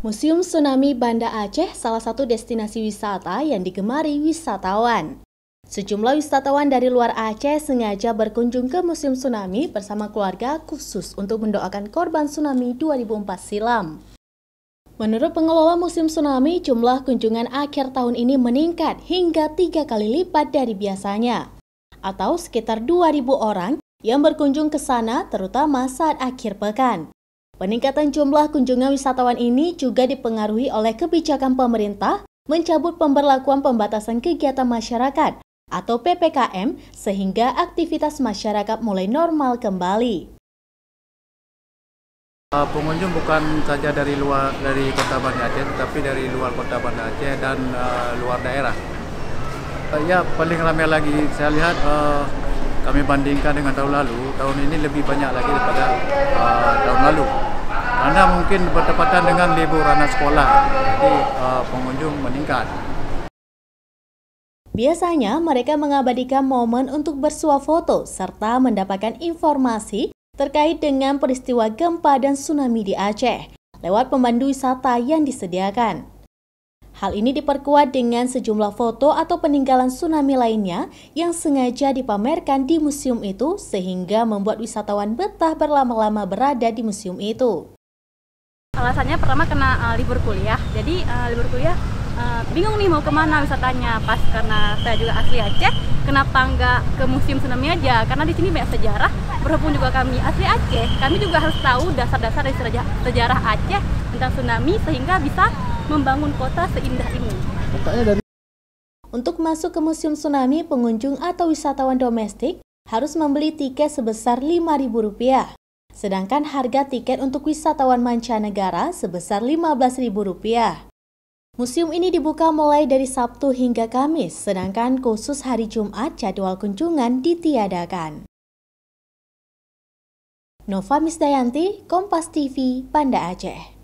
Museum Tsunami Banda Aceh salah satu destinasi wisata yang digemari wisatawan. Sejumlah wisatawan dari luar Aceh sengaja berkunjung ke Museum Tsunami bersama keluarga khusus untuk mendoakan korban tsunami 2004 silam. Menurut pengelola Museum Tsunami, jumlah kunjungan akhir tahun ini meningkat hingga tiga kali lipat dari biasanya, atau sekitar 2.000 orang yang berkunjung ke sana terutama saat akhir pekan. Peningkatan jumlah kunjungan wisatawan ini juga dipengaruhi oleh kebijakan pemerintah mencabut pemberlakuan pembatasan kegiatan masyarakat atau PPKM sehingga aktivitas masyarakat mulai normal kembali. Eh, pengunjung bukan saja dari luar dari kota Banda Aceh, tetapi dari luar kota Banda Aceh dan uh, luar daerah. Uh, ya paling ramai lagi saya lihat uh, kami bandingkan dengan tahun lalu, tahun ini lebih banyak lagi daripada uh, tahun lalu karena mungkin bertepatan dengan libur anak sekolah, jadi uh, pengunjung meningkat. Biasanya mereka mengabadikan momen untuk bersuah foto serta mendapatkan informasi terkait dengan peristiwa gempa dan tsunami di Aceh lewat pemandu wisata yang disediakan. Hal ini diperkuat dengan sejumlah foto atau peninggalan tsunami lainnya yang sengaja dipamerkan di museum itu sehingga membuat wisatawan betah berlama-lama berada di museum itu. Alasannya pertama kena uh, eh, libur kuliah, jadi uh, libur kuliah uh, bingung nih mau kemana wisatanya. Pas karena saya juga asli Aceh, kenapa nggak ke museum tsunami aja? Karena di sini banyak sejarah. Berhubung juga kami asli Aceh, kami juga harus tahu dasar-dasar dari sejarah Aceh tentang tsunami sehingga bisa membangun kota seindah ini. untuk masuk ke Museum Tsunami, pengunjung atau wisatawan domestik harus membeli tiket sebesar rp rupiah. Sedangkan harga tiket untuk wisatawan mancanegara sebesar Rp15.000. Museum ini dibuka mulai dari Sabtu hingga Kamis, sedangkan khusus hari Jumat jadwal kunjungan ditiadakan. Nova Misdayanti, Kompas TV, Banda Aceh.